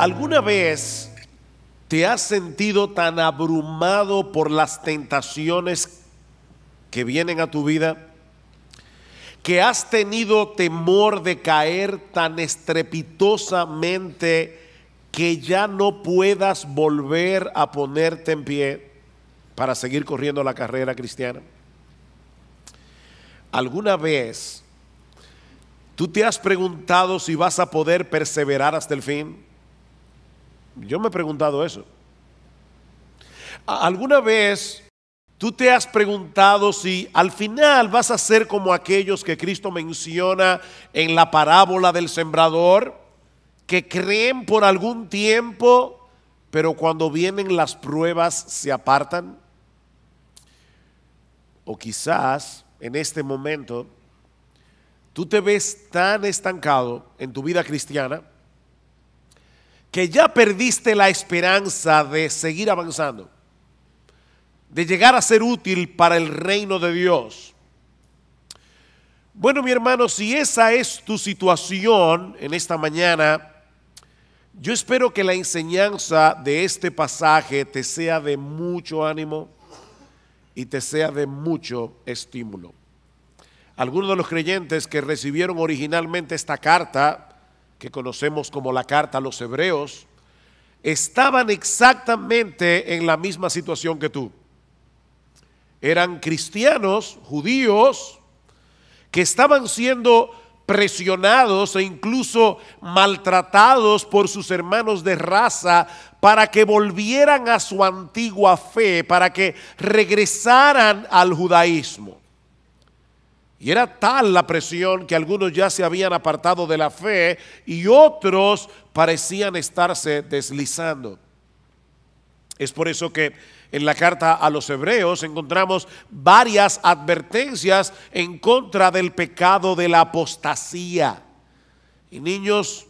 ¿Alguna vez te has sentido tan abrumado por las tentaciones que vienen a tu vida? que has tenido temor de caer tan estrepitosamente que ya no puedas volver a ponerte en pie para seguir corriendo la carrera cristiana? ¿Alguna vez tú te has preguntado si vas a poder perseverar hasta el fin? Yo me he preguntado eso. ¿Alguna vez tú te has preguntado si al final vas a ser como aquellos que Cristo menciona en la parábola del sembrador, que creen por algún tiempo, pero cuando vienen las pruebas se apartan? O quizás en este momento tú te ves tan estancado en tu vida cristiana que ya perdiste la esperanza de seguir avanzando, de llegar a ser útil para el reino de Dios. Bueno, mi hermano, si esa es tu situación en esta mañana, yo espero que la enseñanza de este pasaje te sea de mucho ánimo y te sea de mucho estímulo. Algunos de los creyentes que recibieron originalmente esta carta que conocemos como la carta a los hebreos, estaban exactamente en la misma situación que tú. Eran cristianos, judíos, que estaban siendo presionados e incluso maltratados por sus hermanos de raza para que volvieran a su antigua fe, para que regresaran al judaísmo. Y era tal la presión que algunos ya se habían apartado de la fe y otros parecían estarse deslizando. Es por eso que en la carta a los hebreos encontramos varias advertencias en contra del pecado de la apostasía. Y niños,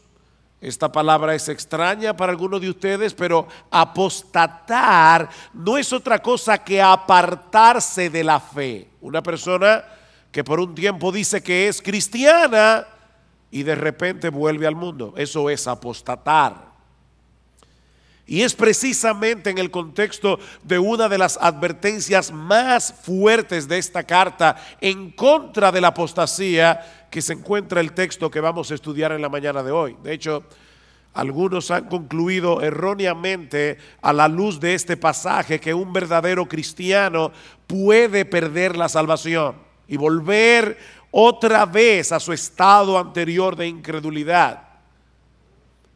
esta palabra es extraña para algunos de ustedes, pero apostatar no es otra cosa que apartarse de la fe. Una persona que por un tiempo dice que es cristiana y de repente vuelve al mundo. Eso es apostatar. Y es precisamente en el contexto de una de las advertencias más fuertes de esta carta en contra de la apostasía que se encuentra el texto que vamos a estudiar en la mañana de hoy. De hecho, algunos han concluido erróneamente a la luz de este pasaje que un verdadero cristiano puede perder la salvación y volver otra vez a su estado anterior de incredulidad.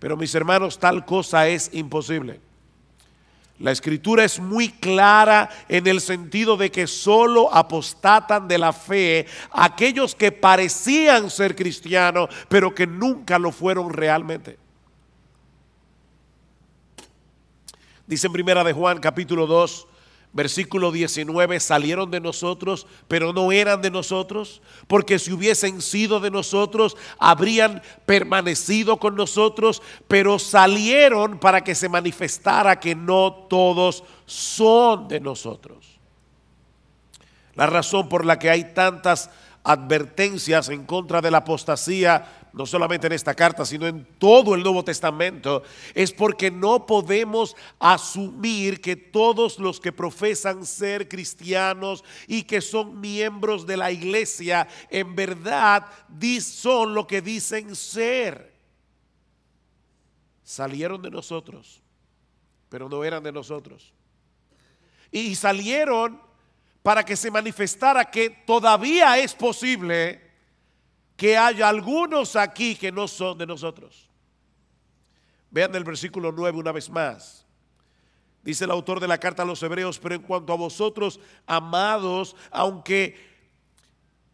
Pero mis hermanos, tal cosa es imposible. La escritura es muy clara en el sentido de que solo apostatan de la fe aquellos que parecían ser cristianos, pero que nunca lo fueron realmente. Dice en primera de Juan capítulo 2, Versículo 19, salieron de nosotros, pero no eran de nosotros, porque si hubiesen sido de nosotros, habrían permanecido con nosotros, pero salieron para que se manifestara que no todos son de nosotros. La razón por la que hay tantas advertencias en contra de la apostasía no solamente en esta carta, sino en todo el Nuevo Testamento, es porque no podemos asumir que todos los que profesan ser cristianos y que son miembros de la iglesia, en verdad son lo que dicen ser. Salieron de nosotros, pero no eran de nosotros. Y salieron para que se manifestara que todavía es posible que haya algunos aquí que no son de nosotros. Vean el versículo 9 una vez más. Dice el autor de la carta a los hebreos, pero en cuanto a vosotros, amados, aunque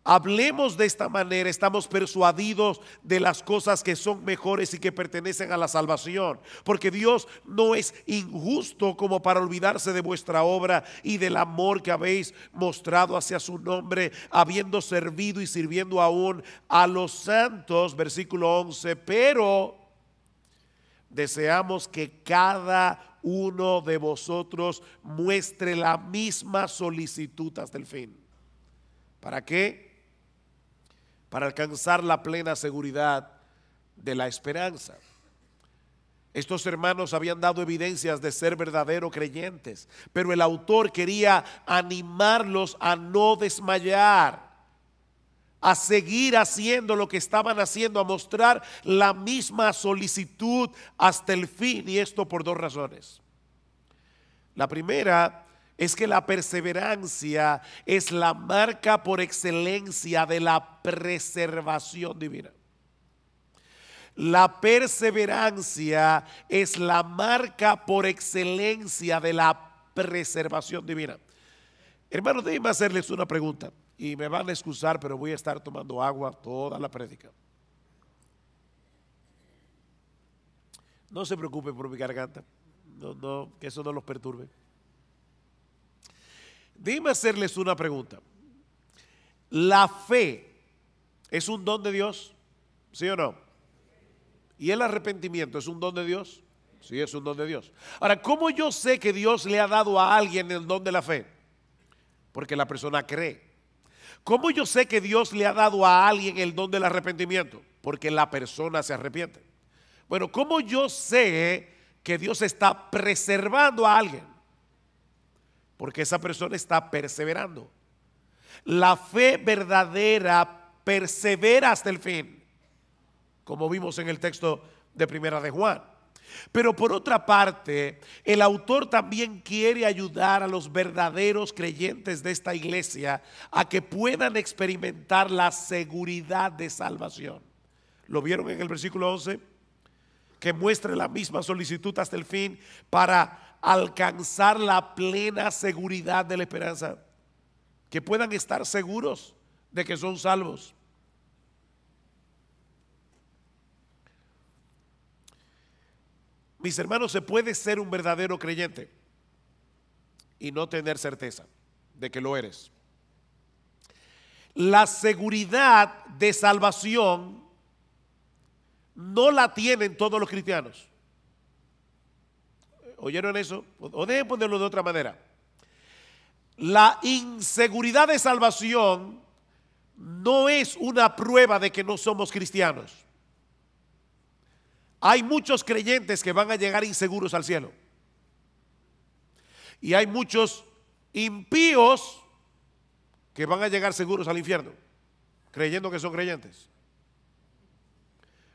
hablemos de esta manera, estamos persuadidos de las cosas que son mejores y que pertenecen a la salvación. Porque Dios no es injusto como para olvidarse de vuestra obra y del amor que habéis mostrado hacia su nombre, habiendo servido y sirviendo aún a los santos, versículo 11. Pero deseamos que cada uno de vosotros muestre la misma solicitud hasta el fin. ¿Para qué? para alcanzar la plena seguridad de la esperanza. Estos hermanos habían dado evidencias de ser verdaderos creyentes, pero el autor quería animarlos a no desmayar, a seguir haciendo lo que estaban haciendo, a mostrar la misma solicitud hasta el fin, y esto por dos razones. La primera es que la perseverancia es la marca por excelencia de la preservación divina. La perseverancia es la marca por excelencia de la preservación divina. Hermanos, déjenme hacerles una pregunta y me van a excusar, pero voy a estar tomando agua toda la prédica. No se preocupen por mi garganta, no, no, que eso no los perturbe. Dime hacerles una pregunta. ¿La fe es un don de Dios? ¿Sí o no? ¿Y el arrepentimiento es un don de Dios? Sí, es un don de Dios. Ahora, ¿cómo yo sé que Dios le ha dado a alguien el don de la fe? Porque la persona cree. ¿Cómo yo sé que Dios le ha dado a alguien el don del arrepentimiento? Porque la persona se arrepiente. Bueno, ¿cómo yo sé que Dios está preservando a alguien? porque esa persona está perseverando. La fe verdadera persevera hasta el fin, como vimos en el texto de Primera de Juan. Pero por otra parte, el autor también quiere ayudar a los verdaderos creyentes de esta iglesia a que puedan experimentar la seguridad de salvación. ¿Lo vieron en el versículo 11? Que muestre la misma solicitud hasta el fin para alcanzar la plena seguridad de la esperanza, que puedan estar seguros de que son salvos. Mis hermanos, se puede ser un verdadero creyente y no tener certeza de que lo eres. La seguridad de salvación no la tienen todos los cristianos. ¿Oyeron eso? O déjenme ponerlo de otra manera. La inseguridad de salvación no es una prueba de que no somos cristianos. Hay muchos creyentes que van a llegar inseguros al cielo. Y hay muchos impíos que van a llegar seguros al infierno, creyendo que son creyentes.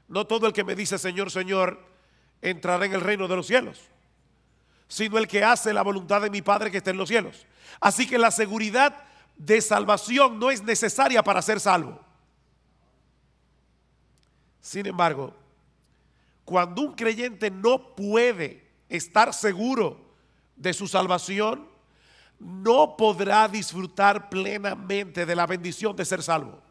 No todo el que me dice Señor, Señor, entrará en el reino de los cielos sino el que hace la voluntad de mi Padre que está en los cielos. Así que la seguridad de salvación no es necesaria para ser salvo. Sin embargo, cuando un creyente no puede estar seguro de su salvación, no podrá disfrutar plenamente de la bendición de ser salvo.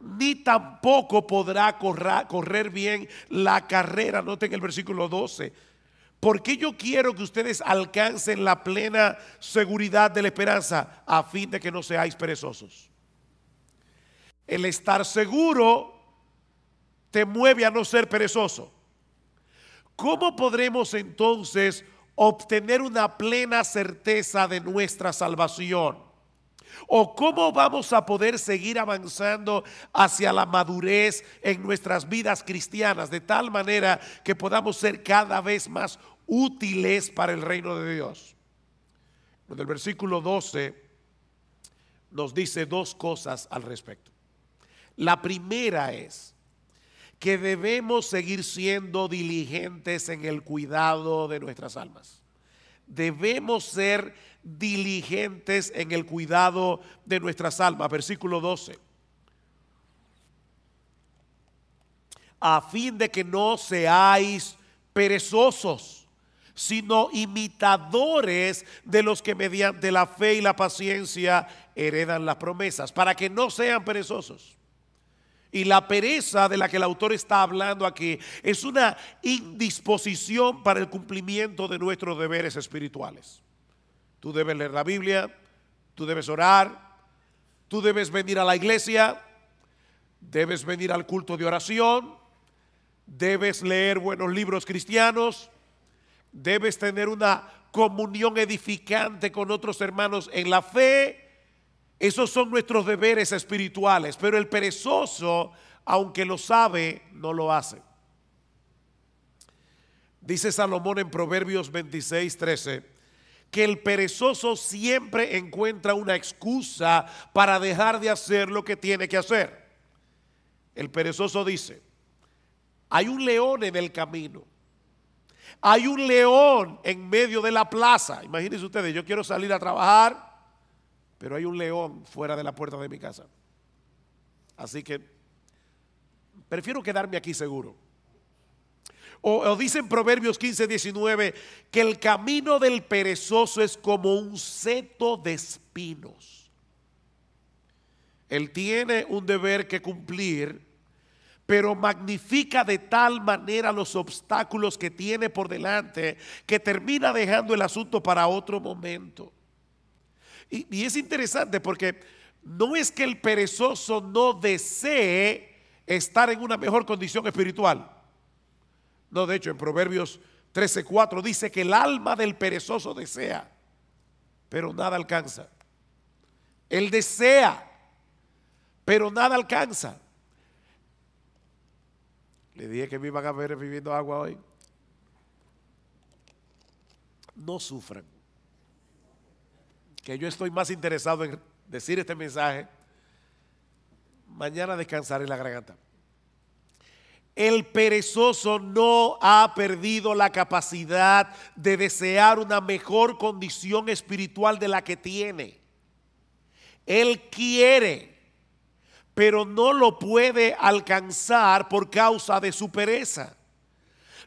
Ni tampoco podrá correr, bien la carrera. Noten el versículo 12 qué yo quiero que ustedes alcancen la plena seguridad de la esperanza a fin de que no seáis perezosos. El estar seguro te mueve a no ser perezoso. ¿Cómo podremos entonces obtener una plena certeza de nuestra salvación? ¿O cómo vamos a poder seguir avanzando hacia la madurez en nuestras vidas cristianas de tal manera que podamos ser cada vez más útiles para el reino de Dios. En el versículo 12 nos dice dos cosas al respecto. La primera es que debemos seguir siendo diligentes en el cuidado de nuestras almas. Debemos ser diligentes en el cuidado de nuestras almas. Versículo 12. A fin de que no seáis perezosos sino imitadores de los que mediante la fe y la paciencia heredan las promesas, para que no sean perezosos. Y la pereza de la que el autor está hablando aquí es una indisposición para el cumplimiento de nuestros deberes espirituales. Tú debes leer la Biblia, tú debes orar, tú debes venir a la iglesia, debes venir al culto de oración, debes leer buenos libros cristianos, Debes tener una comunión edificante con otros hermanos en la fe. Esos son nuestros deberes espirituales, pero el perezoso, aunque lo sabe, no lo hace. Dice Salomón en Proverbios 26, 13, que el perezoso siempre encuentra una excusa para dejar de hacer lo que tiene que hacer. El perezoso dice, hay un león en el camino hay un león en medio de la plaza. Imagínense ustedes, yo quiero salir a trabajar, pero hay un león fuera de la puerta de mi casa. Así que prefiero quedarme aquí seguro. O, dicen Proverbios 15, 19, que el camino del perezoso es como un seto de espinos. Él tiene un deber que cumplir pero magnifica de tal manera los obstáculos que tiene por delante que termina dejando el asunto para otro momento. Y, es interesante porque no es que el perezoso no desee estar en una mejor condición espiritual. No, de hecho, en Proverbios 13:4 dice que el alma del perezoso desea, pero nada alcanza. Él desea, pero nada alcanza. Le dije que me iban a ver viviendo agua hoy. No sufran. Que yo estoy más interesado en decir este mensaje. Mañana descansaré en la garganta. El perezoso no ha perdido la capacidad de desear una mejor condición espiritual de la que tiene. Él quiere pero no lo puede alcanzar por causa de su pereza.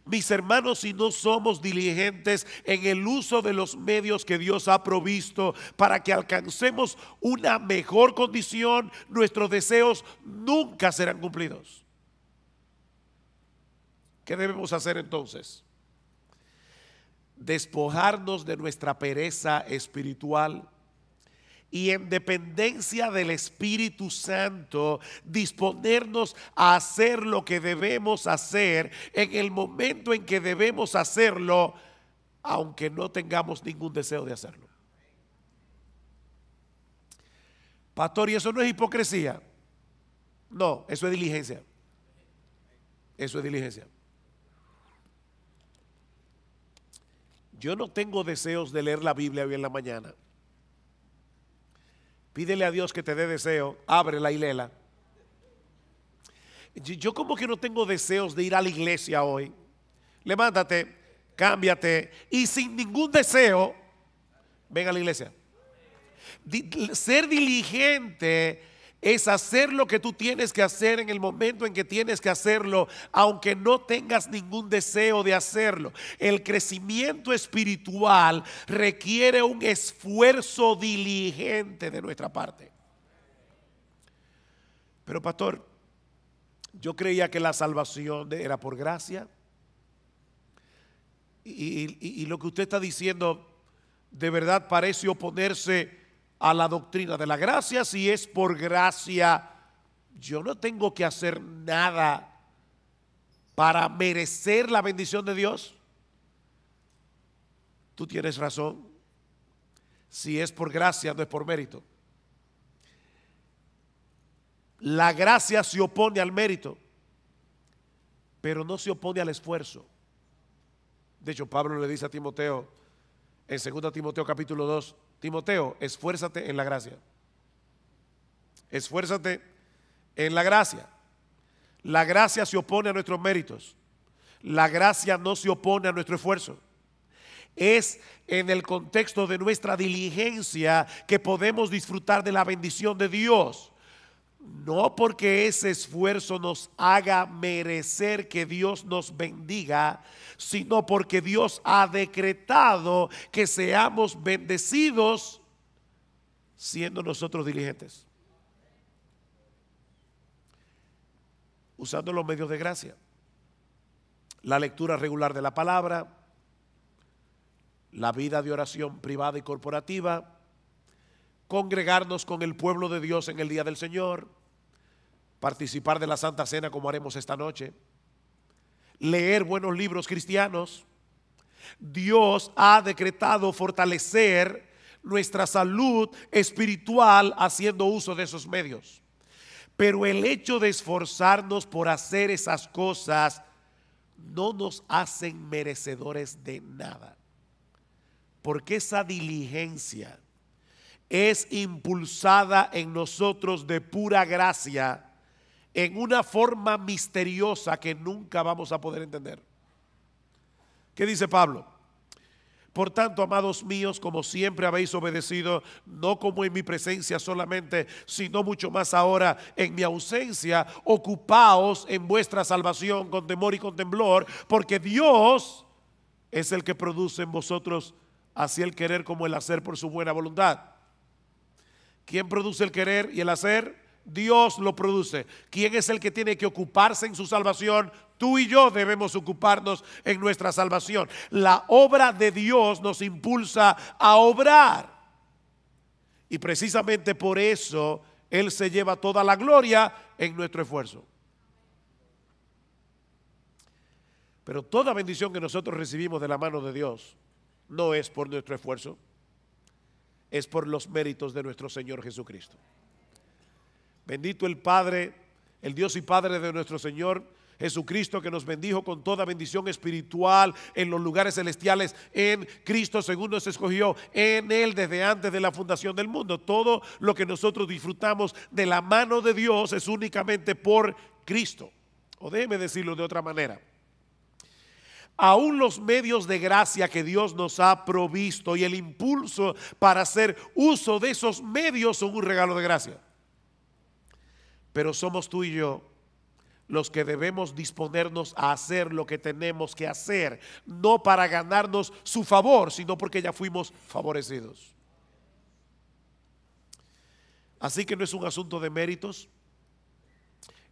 Mis hermanos, si no somos diligentes en el uso de los medios que Dios ha provisto para que alcancemos una mejor condición, nuestros deseos nunca serán cumplidos. ¿Qué debemos hacer entonces? Despojarnos de nuestra pereza espiritual y en dependencia del Espíritu Santo disponernos a hacer lo que debemos hacer en el momento en que debemos hacerlo, aunque no tengamos ningún deseo de hacerlo. Pastor, ¿y eso no es hipocresía? No, eso es diligencia. Eso es diligencia. Yo no tengo deseos de leer la Biblia hoy en la mañana. Pídele a Dios que te dé deseo, ábrela y léela. Yo como que no tengo deseos de ir a la iglesia hoy. Levántate, cámbiate y sin ningún deseo, ven a la iglesia. Ser diligente es hacer lo que tú tienes que hacer en el momento en que tienes que hacerlo, aunque no tengas ningún deseo de hacerlo. El crecimiento espiritual requiere un esfuerzo diligente de nuestra parte. Pero pastor, yo creía que la salvación era por gracia. Y, lo que usted está diciendo de verdad parece oponerse a la doctrina de la gracia si es por gracia. Yo no tengo que hacer nada para merecer la bendición de Dios? Tú tienes razón. Si es por gracia, no es por mérito. La gracia se opone al mérito, pero no se opone al esfuerzo. De hecho, Pablo le dice a Timoteo, en 2 Timoteo capítulo 2, Timoteo, esfuérzate en la gracia. Esfuérzate en la gracia. La gracia se opone a nuestros méritos. La gracia no se opone a nuestro esfuerzo. Es en el contexto de nuestra diligencia que podemos disfrutar de la bendición de Dios. No porque ese esfuerzo nos haga merecer que Dios nos bendiga, sino porque Dios ha decretado que seamos bendecidos siendo nosotros diligentes. Usando los medios de gracia. La lectura regular de la palabra, la vida de oración privada y corporativa, congregarnos con el pueblo de Dios en el día del Señor, participar de la Santa Cena como haremos esta noche, leer buenos libros cristianos. Dios ha decretado fortalecer nuestra salud espiritual haciendo uso de esos medios. Pero el hecho de esforzarnos por hacer esas cosas no nos hacen merecedores de nada. Porque esa diligencia es impulsada en nosotros de pura gracia en una forma misteriosa que nunca vamos a poder entender. ¿Qué dice Pablo? Por tanto, amados míos, como siempre habéis obedecido, no como en mi presencia solamente, sino mucho más ahora en mi ausencia, ocupaos en vuestra salvación con temor y con temblor, porque Dios es el que produce en vosotros así el querer como el hacer por su buena voluntad. ¿Quién produce el querer y el hacer? Dios lo produce. ¿Quién es el que tiene que ocuparse en su salvación? Tú y yo debemos ocuparnos en nuestra salvación. La obra de Dios nos impulsa a obrar. Y precisamente por eso Él se lleva toda la gloria en nuestro esfuerzo. Pero toda bendición que nosotros recibimos de la mano de Dios no es por nuestro esfuerzo es por los méritos de nuestro Señor Jesucristo. Bendito el Padre, el Dios y Padre de nuestro Señor Jesucristo, que nos bendijo con toda bendición espiritual en los lugares celestiales, en Cristo según nos escogió, en Él desde antes de la fundación del mundo. Todo lo que nosotros disfrutamos de la mano de Dios es únicamente por Cristo. O déjeme decirlo de otra manera. Aún los medios de gracia que Dios nos ha provisto y el impulso para hacer uso de esos medios son un regalo de gracia. Pero somos tú y yo los que debemos disponernos a hacer lo que tenemos que hacer, no para ganarnos su favor, sino porque ya fuimos favorecidos. Así que no es un asunto de méritos,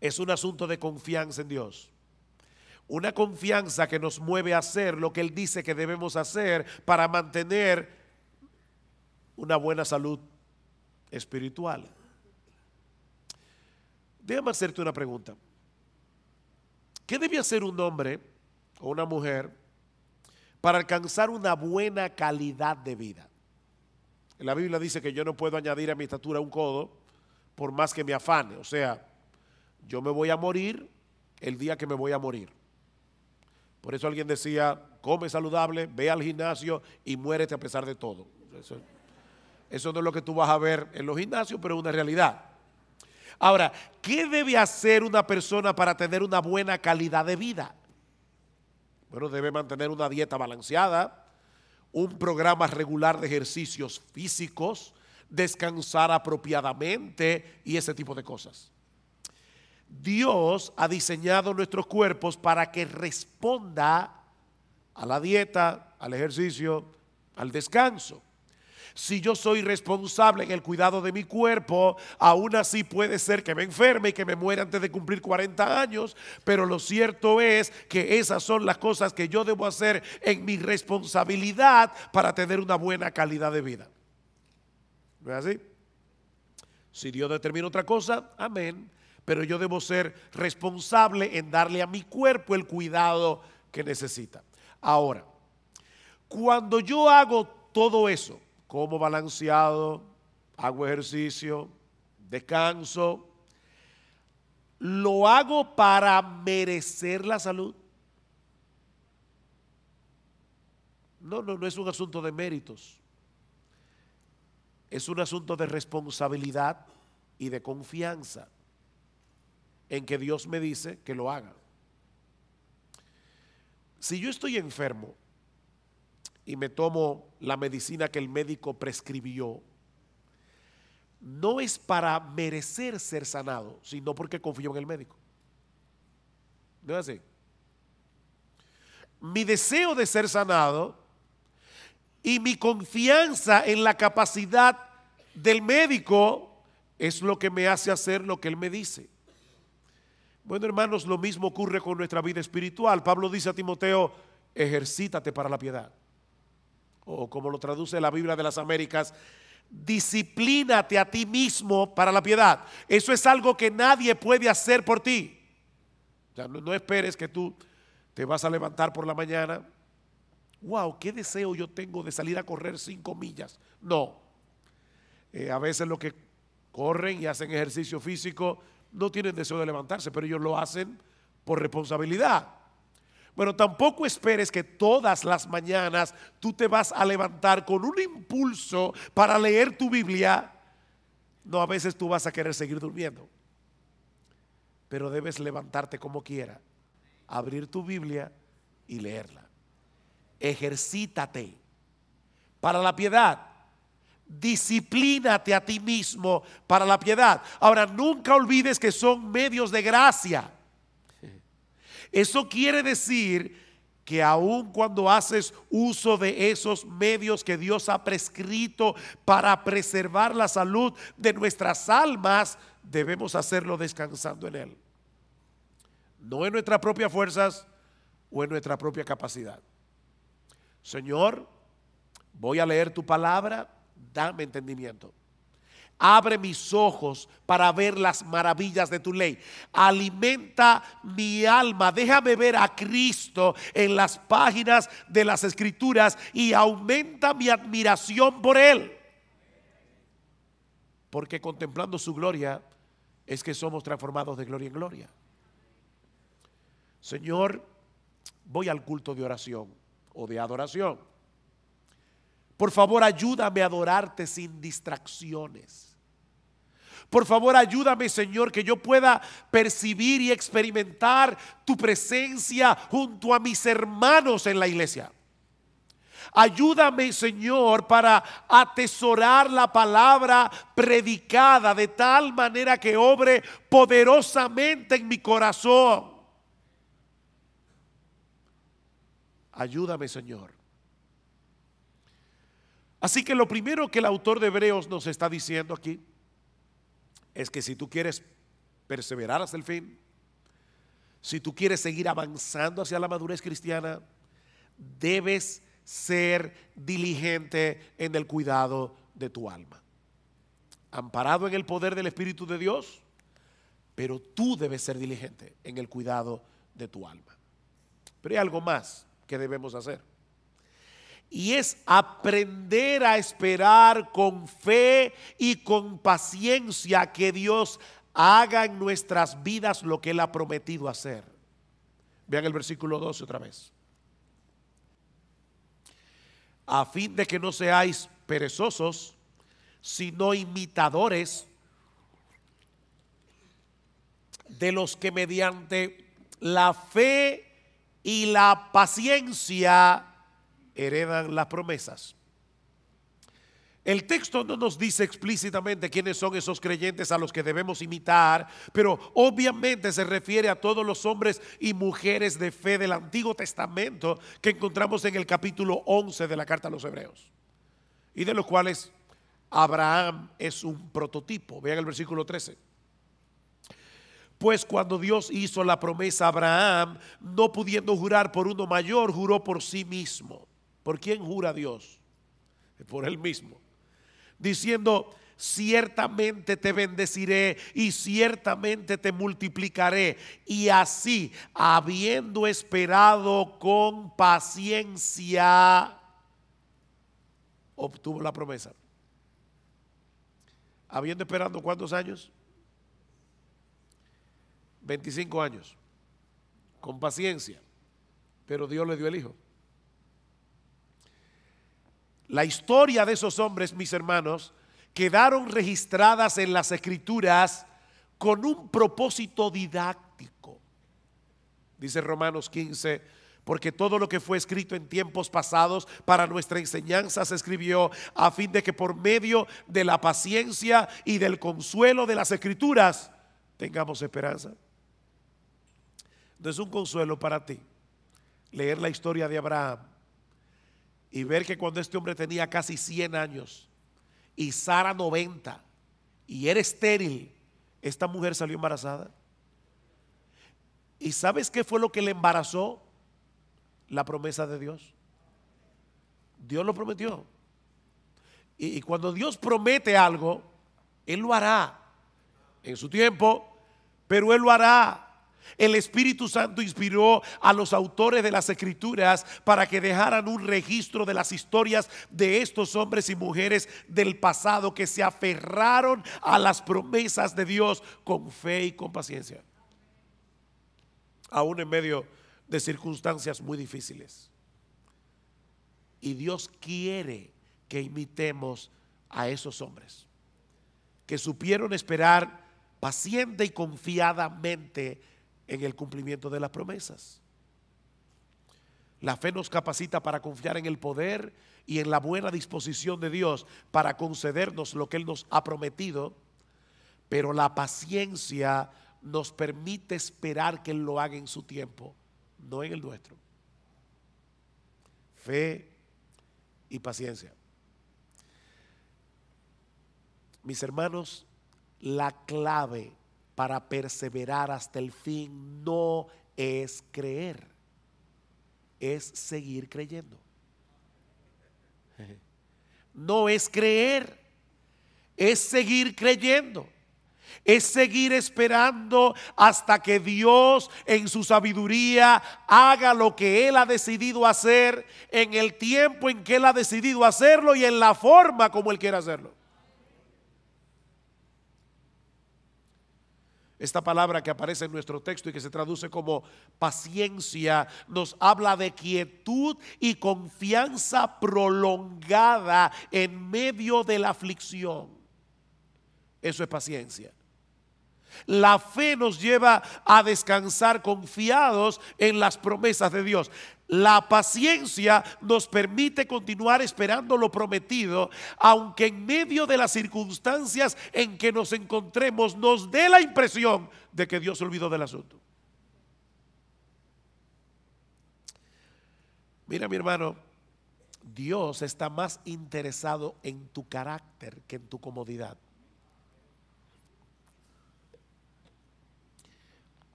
es un asunto de confianza en Dios. Una confianza que nos mueve a hacer lo que Él dice que debemos hacer para mantener una buena salud espiritual. Déjame hacerte una pregunta. ¿Qué debe hacer un hombre o una mujer para alcanzar una buena calidad de vida? La Biblia dice que yo no puedo añadir a mi estatura un codo por más que me afane. O sea, yo me voy a morir el día que me voy a morir. Por eso alguien decía, come saludable, ve al gimnasio y muérete a pesar de todo. Eso, no es lo que tú vas a ver en los gimnasios, pero es una realidad. Ahora, ¿qué debe hacer una persona para tener una buena calidad de vida? Bueno, debe mantener una dieta balanceada, un programa regular de ejercicios físicos, descansar apropiadamente y ese tipo de cosas. Dios ha diseñado nuestros cuerpos para que responda a la dieta, al ejercicio, al descanso. Si yo soy responsable en el cuidado de mi cuerpo, aún así puede ser que me enferme y que me muera antes de cumplir 40 años, pero lo cierto es que esas son las cosas que yo debo hacer en mi responsabilidad para tener una buena calidad de vida. ¿No es así? Si Dios determina otra cosa, amén pero yo debo ser responsable en darle a mi cuerpo el cuidado que necesita. Ahora, cuando yo hago todo eso, como balanceado, hago ejercicio, descanso, lo hago para merecer la salud. No, no, no es un asunto de méritos. Es un asunto de responsabilidad y de confianza en que Dios me dice que lo haga. Si yo estoy enfermo y me tomo la medicina que el médico prescribió, no es para merecer ser sanado, sino porque confío en el médico. ¿No es Mi deseo de ser sanado y mi confianza en la capacidad del médico es lo que me hace hacer lo que él me dice. Bueno, hermanos, lo mismo ocurre con nuestra vida espiritual. Pablo dice a Timoteo, ejercítate para la piedad. O como lo traduce la Biblia de las Américas, disciplínate a ti mismo para la piedad. Eso es algo que nadie puede hacer por ti. no, esperes que tú te vas a levantar por la mañana. Wow, qué deseo yo tengo de salir a correr cinco millas. No. Eh, a veces lo que corren y hacen ejercicio físico no tienen deseo de levantarse, pero ellos lo hacen por responsabilidad. Bueno, tampoco esperes que todas las mañanas tú te vas a levantar con un impulso para leer tu Biblia. No, a veces tú vas a querer seguir durmiendo, pero debes levantarte como quiera, abrir tu Biblia y leerla. Ejercítate para la piedad disciplínate a ti mismo para la piedad. Ahora, nunca olvides que son medios de gracia. Eso quiere decir que aun cuando haces uso de esos medios que Dios ha prescrito para preservar la salud de nuestras almas, debemos hacerlo descansando en Él. No en nuestras propias fuerzas o en nuestra propia capacidad. Señor, voy a leer tu palabra dame entendimiento. Abre mis ojos para ver las maravillas de tu ley. Alimenta mi alma. Déjame ver a Cristo en las páginas de las escrituras y aumenta mi admiración por Él. Porque contemplando su gloria es que somos transformados de gloria en gloria. Señor, voy al culto de oración o de adoración por favor, ayúdame a adorarte sin distracciones. Por favor, ayúdame, Señor, que yo pueda percibir y experimentar tu presencia junto a mis hermanos en la iglesia. Ayúdame, Señor, para atesorar la palabra predicada de tal manera que obre poderosamente en mi corazón. Ayúdame, Señor Así que lo primero que el autor de Hebreos nos está diciendo aquí es que si tú quieres perseverar hasta el fin, si tú quieres seguir avanzando hacia la madurez cristiana, debes ser diligente en el cuidado de tu alma. Amparado en el poder del Espíritu de Dios, pero tú debes ser diligente en el cuidado de tu alma. Pero hay algo más que debemos hacer. Y es aprender a esperar con fe y con paciencia que Dios haga en nuestras vidas lo que Él ha prometido hacer. Vean el versículo 12 otra vez. A fin de que no seáis perezosos, sino imitadores de los que mediante la fe y la paciencia heredan las promesas. El texto no nos dice explícitamente quiénes son esos creyentes a los que debemos imitar, pero obviamente se refiere a todos los hombres y mujeres de fe del Antiguo Testamento que encontramos en el capítulo 11 de la carta a los Hebreos, y de los cuales Abraham es un prototipo. Vean el versículo 13. Pues cuando Dios hizo la promesa a Abraham, no pudiendo jurar por uno mayor, juró por sí mismo ¿Por quién jura Dios? Por Él mismo. Diciendo, ciertamente te bendeciré y ciertamente te multiplicaré. Y así, habiendo esperado con paciencia, obtuvo la promesa. Habiendo esperado cuántos años? 25 años. Con paciencia. Pero Dios le dio el hijo. La historia de esos hombres, mis hermanos, quedaron registradas en las escrituras con un propósito didáctico. Dice Romanos 15, porque todo lo que fue escrito en tiempos pasados para nuestra enseñanza se escribió a fin de que por medio de la paciencia y del consuelo de las escrituras tengamos esperanza. No es un consuelo para ti leer la historia de Abraham y ver que cuando este hombre tenía casi 100 años y Sara 90 y era estéril, esta mujer salió embarazada. ¿Y sabes qué fue lo que le embarazó? La promesa de Dios. Dios lo prometió. Y, y cuando Dios promete algo, Él lo hará en su tiempo, pero Él lo hará el Espíritu Santo inspiró a los autores de las escrituras para que dejaran un registro de las historias de estos hombres y mujeres del pasado que se aferraron a las promesas de Dios con fe y con paciencia. Aún en medio de circunstancias muy difíciles. Y Dios quiere que imitemos a esos hombres que supieron esperar paciente y confiadamente en el cumplimiento de las promesas. La fe nos capacita para confiar en el poder y en la buena disposición de Dios para concedernos lo que Él nos ha prometido, pero la paciencia nos permite esperar que Él lo haga en su tiempo, no en el nuestro. Fe y paciencia. Mis hermanos, la clave para perseverar hasta el fin no es creer, es seguir creyendo. No es creer, es seguir creyendo. Es seguir esperando hasta que Dios en su sabiduría haga lo que Él ha decidido hacer en el tiempo en que Él ha decidido hacerlo y en la forma como Él quiere hacerlo. Esta palabra que aparece en nuestro texto y que se traduce como paciencia nos habla de quietud y confianza prolongada en medio de la aflicción. Eso es paciencia. La fe nos lleva a descansar confiados en las promesas de Dios. La paciencia nos permite continuar esperando lo prometido, aunque en medio de las circunstancias en que nos encontremos nos dé la impresión de que Dios se olvidó del asunto. Mira mi hermano, Dios está más interesado en tu carácter que en tu comodidad.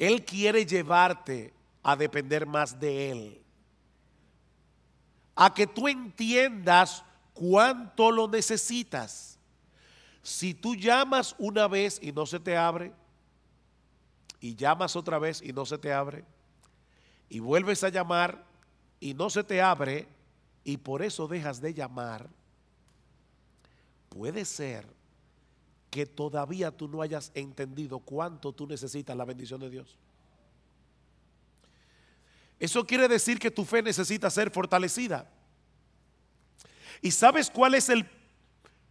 Él quiere llevarte a depender más de Él. A que tú entiendas cuánto lo necesitas. Si tú llamas una vez y no se te abre, y llamas otra vez y no se te abre, y vuelves a llamar y no se te abre, y por eso dejas de llamar, puede ser que todavía tú no hayas entendido cuánto tú necesitas la bendición de Dios. Eso quiere decir que tu fe necesita ser fortalecida. ¿Y sabes cuál es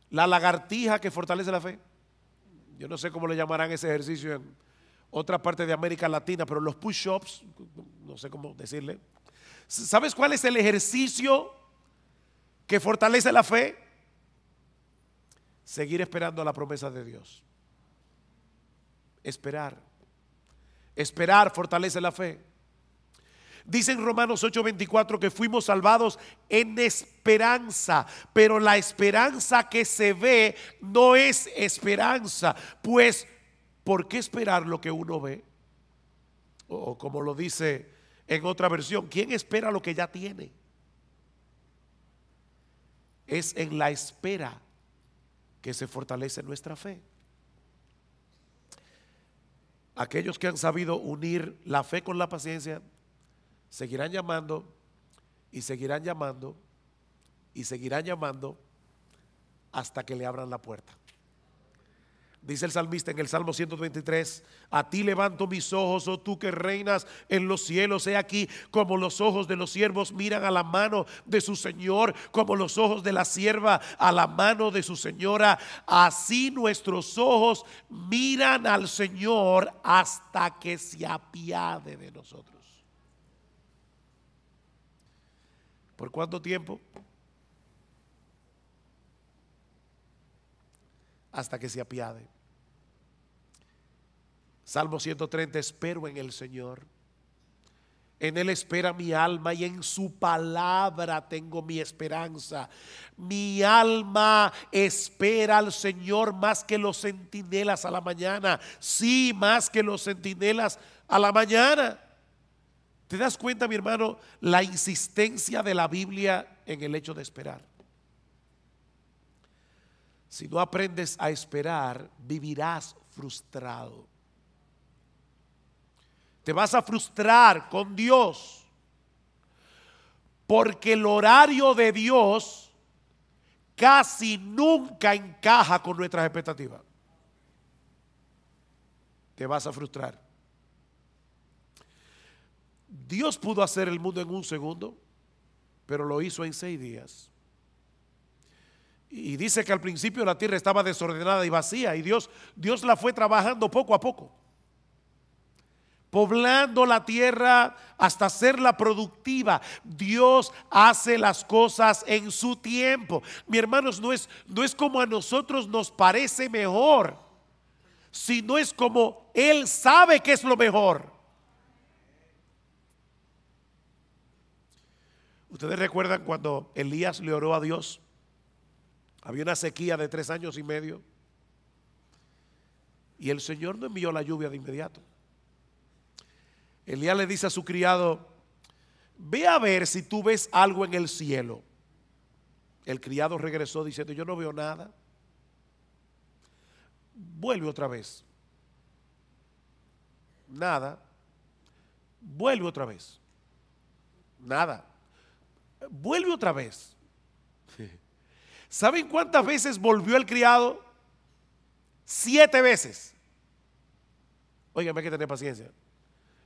la lagartija que fortalece la fe? Yo no sé cómo le llamarán ese ejercicio en otra parte de América Latina, pero los push-ups, no sé cómo decirle. ¿Sabes cuál es el ejercicio que fortalece la fe? Seguir esperando la promesa de Dios. Esperar. Esperar fortalece la fe. Dice en Romanos 8:24 que fuimos salvados en esperanza, pero la esperanza que se ve no es esperanza, pues ¿por qué esperar lo que uno ve? O como lo dice en otra versión, ¿quién espera lo que ya tiene? Es en la espera que se fortalece nuestra fe. Aquellos que han sabido unir la fe con la paciencia, seguirán llamando y seguirán llamando y seguirán llamando hasta que le abran la puerta. Dice el salmista en el Salmo 123, a ti levanto mis ojos, oh tú que reinas en los cielos, he aquí como los ojos de los siervos miran a la mano de su Señor, como los ojos de la sierva a la mano de su señora, así nuestros ojos miran al Señor hasta que se apiade de nosotros. ¿Por cuánto tiempo? Hasta que se apiade. Salmo 130, espero en el Señor. En Él espera mi alma y en su palabra tengo mi esperanza. Mi alma espera al Señor más que los centinelas a la mañana. Sí, más que los centinelas a la mañana. ¿Te das cuenta, mi hermano, la insistencia de la Biblia en el hecho de esperar? Si no aprendes a esperar, vivirás frustrado. Te vas a frustrar con Dios. Porque el horario de Dios casi nunca encaja con nuestras expectativas. Te vas a frustrar. Dios pudo hacer el mundo en un segundo, pero lo hizo en seis días. Y dice que al principio la tierra estaba desordenada y vacía y Dios, Dios la fue trabajando poco a poco poblando la tierra hasta hacerla productiva. Dios hace las cosas en su tiempo. Mi hermanos, no es, no es como a nosotros nos parece mejor, sino es como Él sabe que es lo mejor. Ustedes recuerdan cuando Elías le oró a Dios. Había una sequía de tres años y medio. Y el Señor no envió la lluvia de inmediato. Elías le dice a su criado, ve a ver si tú ves algo en el cielo. El criado regresó diciendo, yo no veo nada. Vuelve otra vez. Nada. Vuelve otra vez. Nada. Vuelve otra vez. ¿Saben cuántas veces volvió el criado? Siete veces. Oigan, hay que tener paciencia.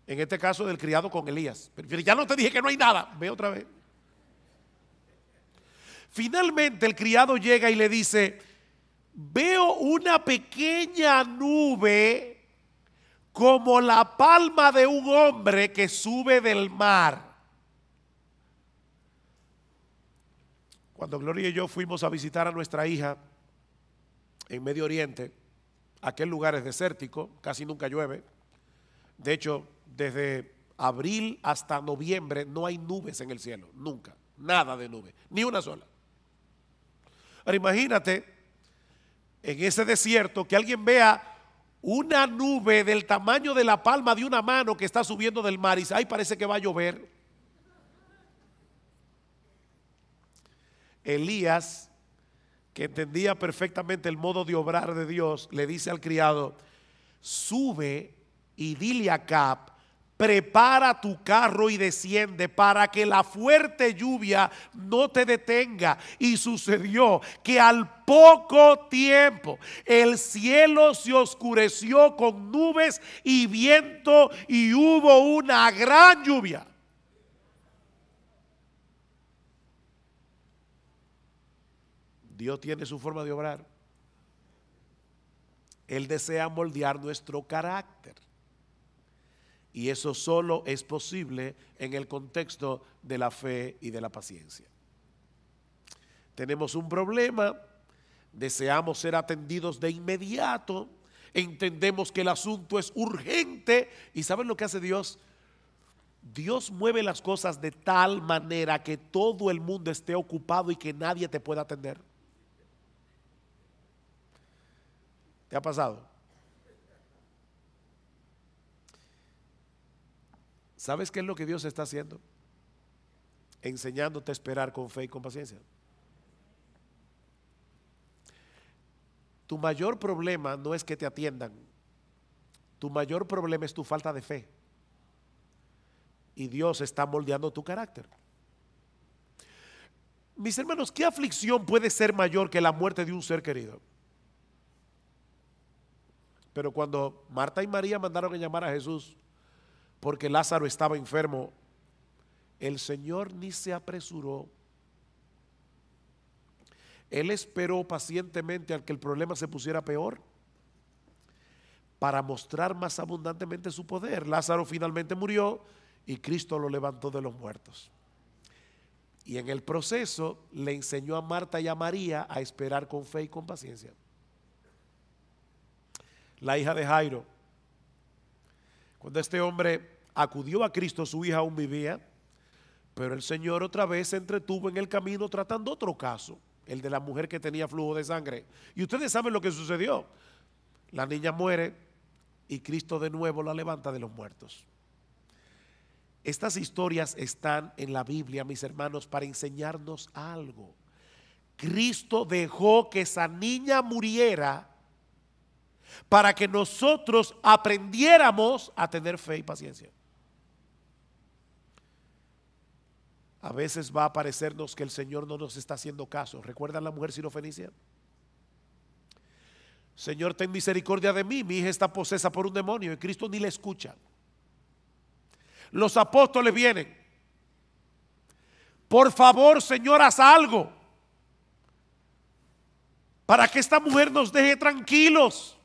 En este caso del criado con Elías. ya no te dije que no hay nada. Ve otra vez. Finalmente el criado llega y le dice, veo una pequeña nube como la palma de un hombre que sube del mar. Cuando Gloria y yo fuimos a visitar a nuestra hija en Medio Oriente, aquel lugar es desértico, casi nunca llueve. De hecho, desde abril hasta noviembre no hay nubes en el cielo, nunca, nada de nubes, ni una sola. Ahora imagínate en ese desierto que alguien vea una nube del tamaño de la palma de una mano que está subiendo del mar y dice, ay, parece que va a llover. Elías, que entendía perfectamente el modo de obrar de Dios, le dice al criado, sube y dile a Cap prepara tu carro y desciende para que la fuerte lluvia no te detenga. Y sucedió que al poco tiempo el cielo se oscureció con nubes y viento y hubo una gran lluvia. Dios tiene su forma de obrar. Él desea moldear nuestro carácter. Y eso solo es posible en el contexto de la fe y de la paciencia. Tenemos un problema, deseamos ser atendidos de inmediato, entendemos que el asunto es urgente y ¿saben lo que hace Dios? Dios mueve las cosas de tal manera que todo el mundo esté ocupado y que nadie te pueda atender. ¿Te ha pasado? ¿Sabes qué es lo que Dios está haciendo? Enseñándote a esperar con fe y con paciencia. Tu mayor problema no es que te atiendan. Tu mayor problema es tu falta de fe. Y Dios está moldeando tu carácter. Mis hermanos, ¿qué aflicción puede ser mayor que la muerte de un ser querido? Pero cuando Marta y María mandaron a llamar a Jesús, porque Lázaro estaba enfermo, el Señor ni se apresuró. Él esperó pacientemente al que el problema se pusiera peor para mostrar más abundantemente su poder. Lázaro finalmente murió y Cristo lo levantó de los muertos. Y en el proceso le enseñó a Marta y a María a esperar con fe y con paciencia. La hija de Jairo, cuando este hombre acudió a Cristo, su hija aún vivía, pero el Señor otra vez se entretuvo en el camino tratando otro caso, el de la mujer que tenía flujo de sangre. Y ustedes saben lo que sucedió. La niña muere y Cristo de nuevo la levanta de los muertos. Estas historias están en la Biblia, mis hermanos, para enseñarnos algo. Cristo dejó que esa niña muriera para que nosotros aprendiéramos a tener fe y paciencia. a veces va a parecernos que el Señor no nos está haciendo caso. ¿Recuerdan la mujer sirofenicia? Señor, ten misericordia de mí, mi hija está posesa por un demonio y Cristo ni le escucha. Los apóstoles vienen. Por favor, Señor, haz algo para que esta mujer nos deje tranquilos.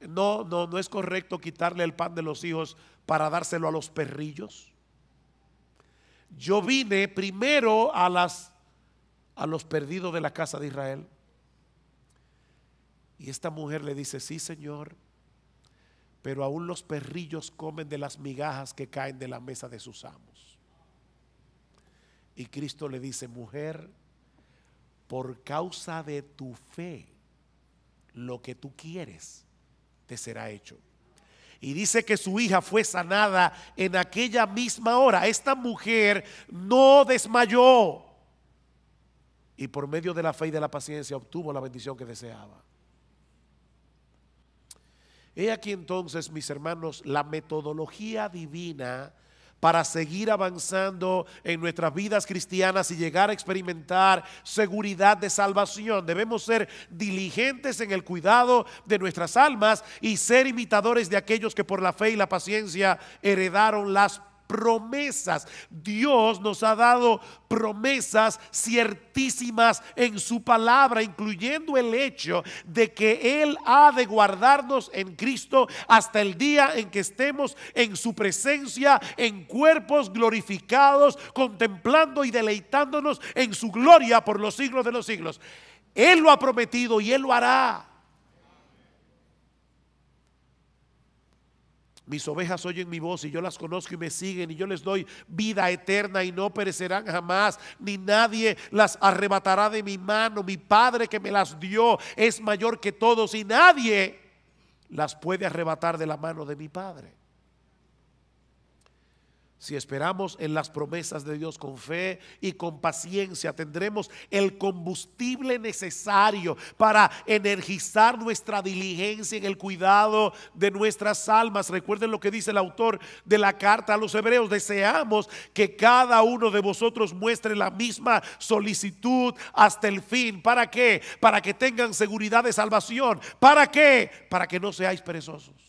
No, no, no es correcto quitarle el pan de los hijos para dárselo a los perrillos yo vine primero a, las, a los perdidos de la casa de Israel. Y esta mujer le dice, sí Señor, pero aún los perrillos comen de las migajas que caen de la mesa de sus amos. Y Cristo le dice, mujer, por causa de tu fe, lo que tú quieres te será hecho. Y dice que su hija fue sanada en aquella misma hora. Esta mujer no desmayó. Y por medio de la fe y de la paciencia obtuvo la bendición que deseaba. He aquí entonces, mis hermanos, la metodología divina para seguir avanzando en nuestras vidas cristianas y llegar a experimentar seguridad de salvación. Debemos ser diligentes en el cuidado de nuestras almas y ser imitadores de aquellos que por la fe y la paciencia heredaron las promesas. Dios nos ha dado promesas ciertísimas en su palabra, incluyendo el hecho de que Él ha de guardarnos en Cristo hasta el día en que estemos en su presencia, en cuerpos glorificados, contemplando y deleitándonos en su gloria por los siglos de los siglos. Él lo ha prometido y Él lo hará. Mis ovejas oyen mi voz y yo las conozco y me siguen y yo les doy vida eterna y no perecerán jamás, ni nadie las arrebatará de mi mano. Mi Padre que me las dio es mayor que todos y nadie las puede arrebatar de la mano de mi Padre. Si esperamos en las promesas de Dios con fe y con paciencia, tendremos el combustible necesario para energizar nuestra diligencia en el cuidado de nuestras almas. Recuerden lo que dice el autor de la carta a los hebreos. Deseamos que cada uno de vosotros muestre la misma solicitud hasta el fin. ¿Para qué? Para que tengan seguridad de salvación. ¿Para qué? Para que no seáis perezosos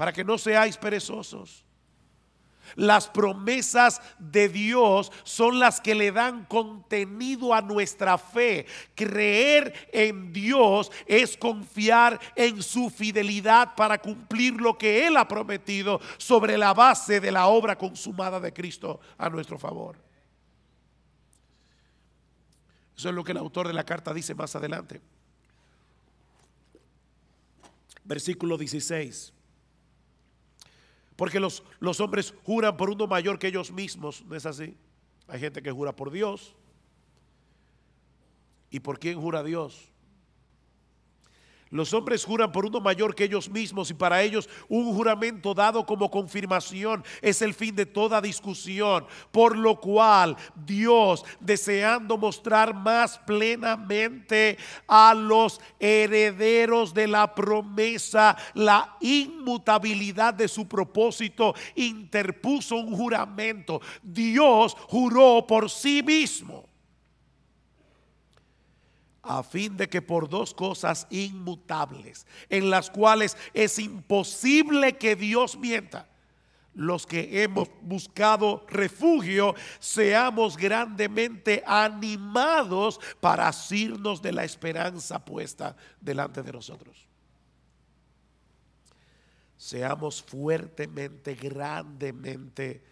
para que no seáis perezosos. Las promesas de Dios son las que le dan contenido a nuestra fe. Creer en Dios es confiar en su fidelidad para cumplir lo que Él ha prometido sobre la base de la obra consumada de Cristo a nuestro favor. Eso es lo que el autor de la carta dice más adelante. Versículo 16. Porque los, los hombres juran por uno mayor que ellos mismos, ¿no es así? Hay gente que jura por Dios. ¿Y por quién jura Dios? Los hombres juran por uno mayor que ellos mismos y para ellos un juramento dado como confirmación es el fin de toda discusión, por lo cual Dios, deseando mostrar más plenamente a los herederos de la promesa la inmutabilidad de su propósito, interpuso un juramento. Dios juró por sí mismo a fin de que por dos cosas inmutables, en las cuales es imposible que Dios mienta, los que hemos buscado refugio, seamos grandemente animados para asirnos de la esperanza puesta delante de nosotros. Seamos fuertemente, grandemente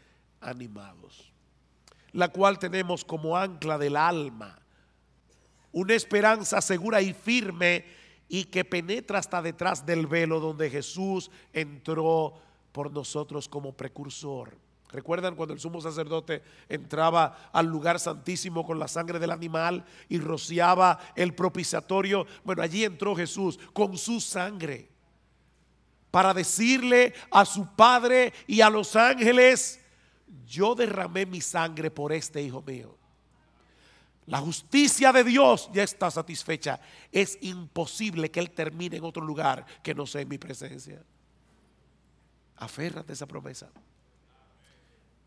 animados, la cual tenemos como ancla del alma una esperanza segura y firme y que penetra hasta detrás del velo donde Jesús entró por nosotros como precursor. ¿Recuerdan cuando el sumo sacerdote entraba al lugar santísimo con la sangre del animal y rociaba el propiciatorio? Bueno, allí entró Jesús con su sangre para decirle a su padre y a los ángeles, yo derramé mi sangre por este hijo mío. La justicia de Dios ya está satisfecha. Es imposible que Él termine en otro lugar que no sea en mi presencia. Aférrate a esa promesa.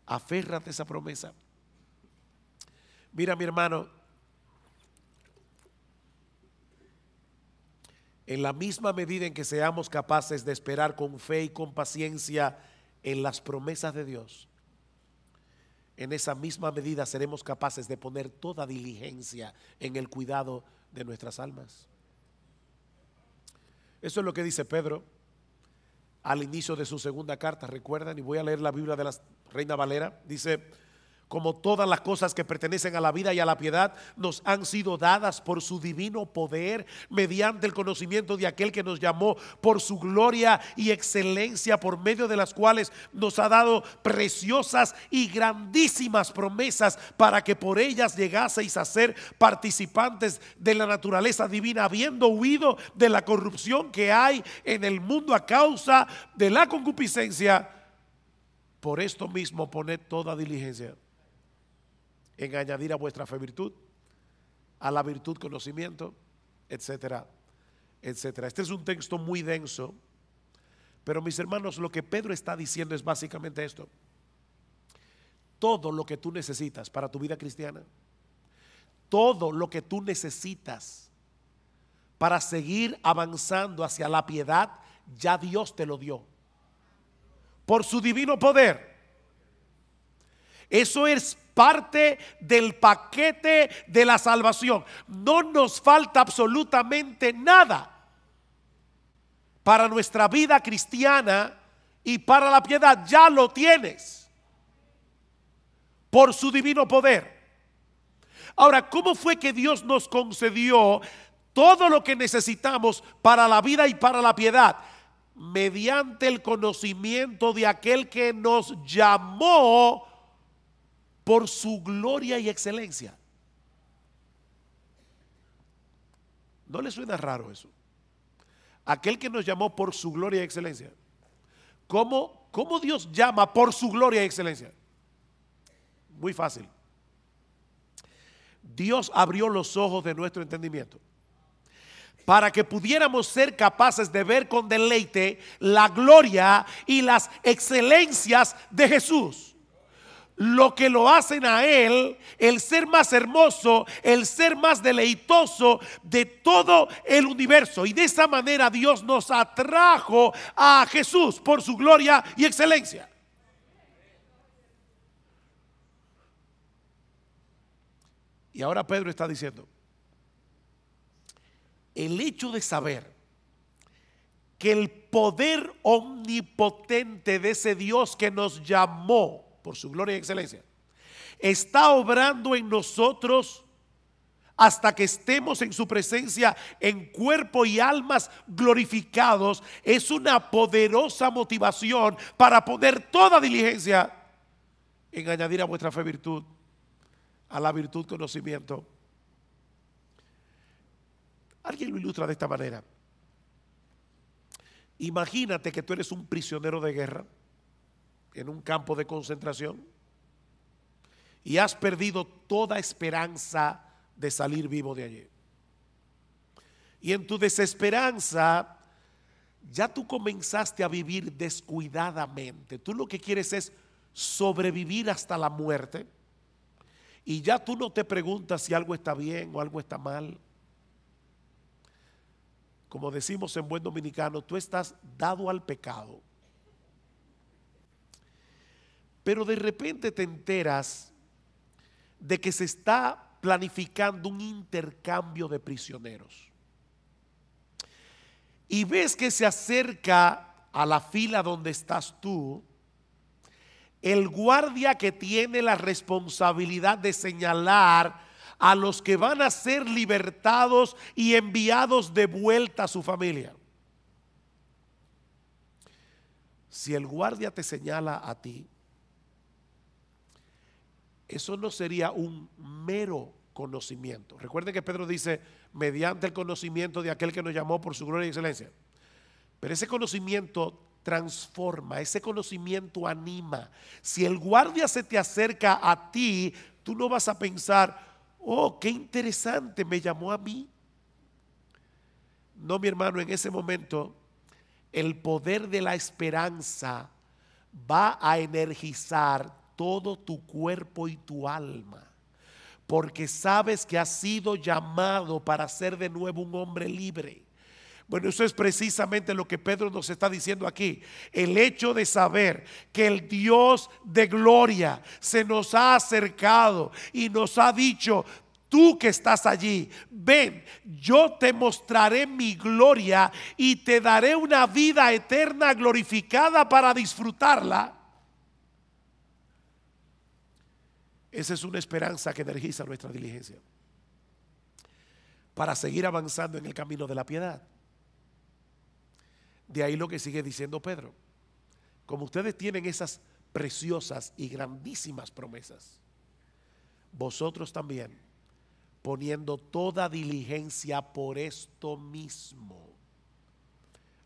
Aférrate a esa promesa. Mira, mi hermano, en la misma medida en que seamos capaces de esperar con fe y con paciencia en las promesas de Dios, en esa misma medida seremos capaces de poner toda diligencia en el cuidado de nuestras almas. Eso es lo que dice Pedro al inicio de su segunda carta, recuerdan, y voy a leer la Biblia de la Reina Valera, dice, como todas las cosas que pertenecen a la vida y a la piedad, nos han sido dadas por su divino poder, mediante el conocimiento de aquel que nos llamó por su gloria y excelencia, por medio de las cuales nos ha dado preciosas y grandísimas promesas para que por ellas llegaseis a ser participantes de la naturaleza divina, habiendo huido de la corrupción que hay en el mundo a causa de la concupiscencia. Por esto mismo poned toda diligencia en añadir a vuestra fe virtud, a la virtud conocimiento, etcétera, etcétera. Este es un texto muy denso, pero mis hermanos, lo que Pedro está diciendo es básicamente esto. Todo lo que tú necesitas para tu vida cristiana, todo lo que tú necesitas para seguir avanzando hacia la piedad, ya Dios te lo dio. Por su divino poder. Eso es parte del paquete de la salvación. No nos falta absolutamente nada para nuestra vida cristiana y para la piedad. Ya lo tienes por su divino poder. Ahora, ¿cómo fue que Dios nos concedió todo lo que necesitamos para la vida y para la piedad? mediante el conocimiento de aquel que nos llamó por su gloria y excelencia. ¿No le suena raro eso? Aquel que nos llamó por su gloria y excelencia. ¿Cómo, Dios llama por su gloria y excelencia? Muy fácil. Dios abrió los ojos de nuestro entendimiento para que pudiéramos ser capaces de ver con deleite la gloria y las excelencias de Jesús lo que lo hacen a Él, el ser más hermoso, el ser más deleitoso de todo el universo. Y de esa manera Dios nos atrajo a Jesús por su gloria y excelencia. Y ahora Pedro está diciendo, el hecho de saber que el poder omnipotente de ese Dios que nos llamó, por su gloria y excelencia, está obrando en nosotros hasta que estemos en su presencia en cuerpo y almas glorificados, es una poderosa motivación para poner toda diligencia en añadir a vuestra fe virtud, a la virtud conocimiento. Alguien lo ilustra de esta manera. Imagínate que tú eres un prisionero de guerra en un campo de concentración y has perdido toda esperanza de salir vivo de allí. Y en tu desesperanza ya tú comenzaste a vivir descuidadamente. Tú lo que quieres es sobrevivir hasta la muerte. Y ya tú no te preguntas si algo está bien o algo está mal. Como decimos en buen dominicano, tú estás dado al pecado pero de repente te enteras de que se está planificando un intercambio de prisioneros. Y ves que se acerca a la fila donde estás tú el guardia que tiene la responsabilidad de señalar a los que van a ser libertados y enviados de vuelta a su familia. Si el guardia te señala a ti, eso no sería un mero conocimiento. Recuerden que Pedro dice, mediante el conocimiento de aquel que nos llamó por su gloria y excelencia. Pero ese conocimiento transforma, ese conocimiento anima. Si el guardia se te acerca a ti, tú no vas a pensar, oh, qué interesante, me llamó a mí. No, mi hermano, en ese momento el poder de la esperanza va a energizar todo tu cuerpo y tu alma, porque sabes que has sido llamado para ser de nuevo un hombre libre. Bueno, eso es precisamente lo que Pedro nos está diciendo aquí. El hecho de saber que el Dios de gloria se nos ha acercado y nos ha dicho, tú que estás allí, ven, yo te mostraré mi gloria y te daré una vida eterna glorificada para disfrutarla. Esa es una esperanza que energiza nuestra diligencia para seguir avanzando en el camino de la piedad. De ahí lo que sigue diciendo Pedro. Como ustedes tienen esas preciosas y grandísimas promesas, vosotros también, poniendo toda diligencia por esto mismo,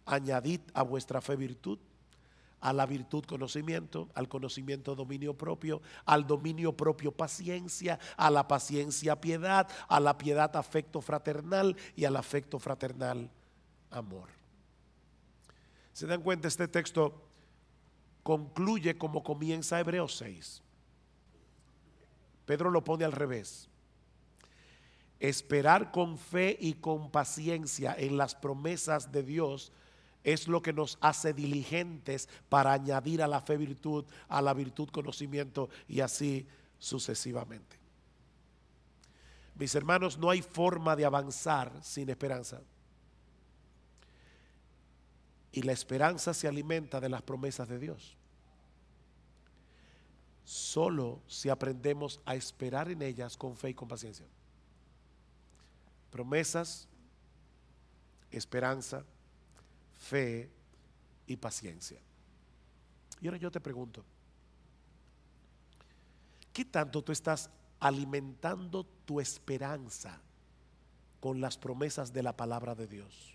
añadid a vuestra fe virtud a la virtud conocimiento, al conocimiento dominio propio, al dominio propio paciencia, a la paciencia piedad, a la piedad afecto fraternal y al afecto fraternal amor. ¿Se dan cuenta? Este texto concluye como comienza Hebreos 6. Pedro lo pone al revés. Esperar con fe y con paciencia en las promesas de Dios es lo que nos hace diligentes para añadir a la fe virtud, a la virtud conocimiento y así sucesivamente. Mis hermanos, no hay forma de avanzar sin esperanza. Y la esperanza se alimenta de las promesas de Dios. Solo si aprendemos a esperar en ellas con fe y con paciencia. Promesas, esperanza, fe y paciencia. Y ahora yo te pregunto, ¿qué tanto tú estás alimentando tu esperanza con las promesas de la palabra de Dios?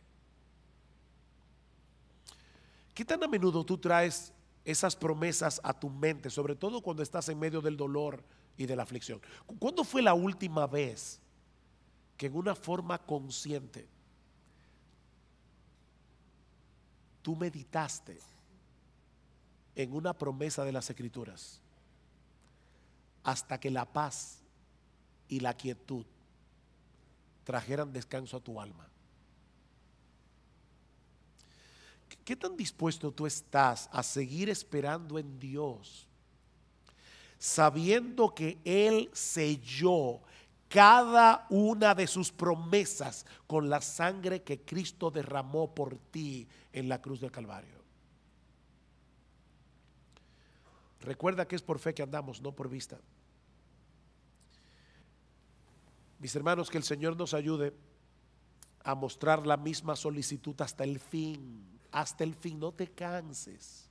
¿Qué tan a menudo tú traes esas promesas a tu mente, sobre todo cuando estás en medio del dolor y de la aflicción? ¿Cuándo fue la última vez que en una forma consciente tú meditaste en una promesa de las escrituras hasta que la paz y la quietud trajeran descanso a tu alma. ¿Qué tan dispuesto tú estás a seguir esperando en Dios, sabiendo que Él selló cada una de sus promesas con la sangre que Cristo derramó por ti en la cruz del Calvario. Recuerda que es por fe que andamos, no por vista. Mis hermanos, que el Señor nos ayude a mostrar la misma solicitud hasta el fin, hasta el fin, no te canses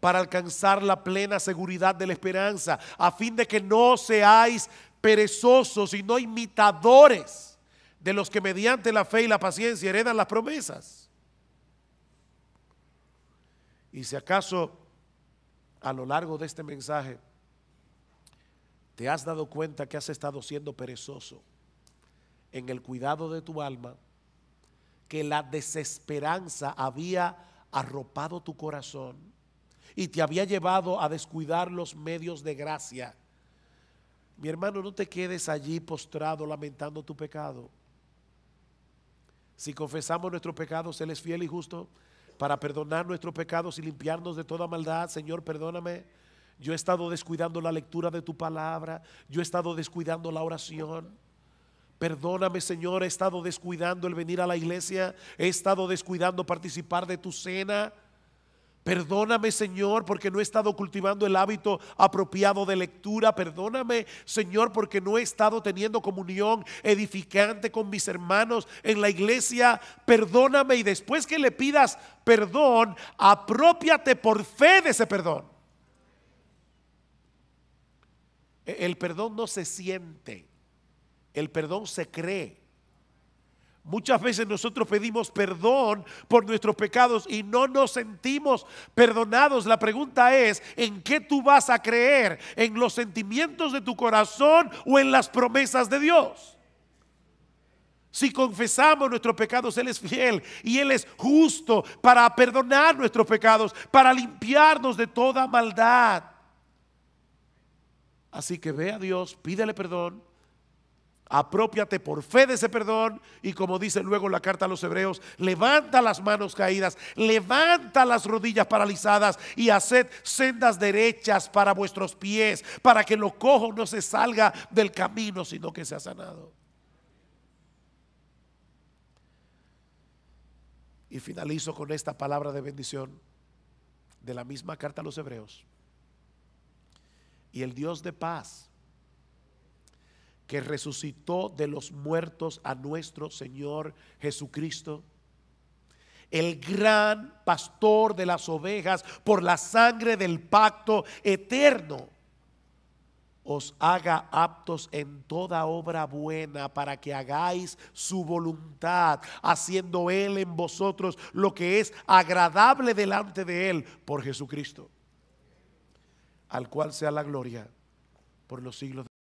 para alcanzar la plena seguridad de la esperanza, a fin de que no seáis perezosos, y no imitadores de los que mediante la fe y la paciencia heredan las promesas. Y si acaso a lo largo de este mensaje te has dado cuenta que has estado siendo perezoso en el cuidado de tu alma, que la desesperanza había arropado tu corazón, y te había llevado a descuidar los medios de gracia. Mi hermano, no te quedes allí postrado lamentando tu pecado. Si confesamos nuestros pecados, Él es fiel y justo para perdonar nuestros pecados y limpiarnos de toda maldad. Señor, perdóname. Yo he estado descuidando la lectura de tu palabra. Yo he estado descuidando la oración. Perdóname, Señor. He estado descuidando el venir a la iglesia. He estado descuidando participar de tu cena. Perdóname, Señor, porque no he estado cultivando el hábito apropiado de lectura. Perdóname, Señor, porque no he estado teniendo comunión edificante con mis hermanos en la iglesia. Perdóname y después que le pidas perdón, apropiate por fe de ese perdón. E-, el perdón no se siente, el perdón se cree. Muchas veces nosotros pedimos perdón por nuestros pecados y no nos sentimos perdonados. La pregunta es, ¿en qué tú vas a creer? ¿En los sentimientos de tu corazón o en las promesas de Dios? Si confesamos nuestros pecados, Él es fiel y Él es justo para perdonar nuestros pecados, para limpiarnos de toda maldad. Así que ve a Dios, pídele perdón, Apropiate por fe de ese perdón y como dice luego la carta a los hebreos, levanta las manos caídas, levanta las rodillas paralizadas y haced sendas derechas para vuestros pies, para que lo cojo no se salga del camino, sino que sea sanado. Y finalizo con esta palabra de bendición de la misma carta a los hebreos. Y el Dios de paz que resucitó de los muertos a nuestro Señor Jesucristo, el gran pastor de las ovejas, por la sangre del pacto eterno, os haga aptos en toda obra buena para que hagáis su voluntad, haciendo Él en vosotros lo que es agradable delante de Él por Jesucristo, al cual sea la gloria por los siglos. de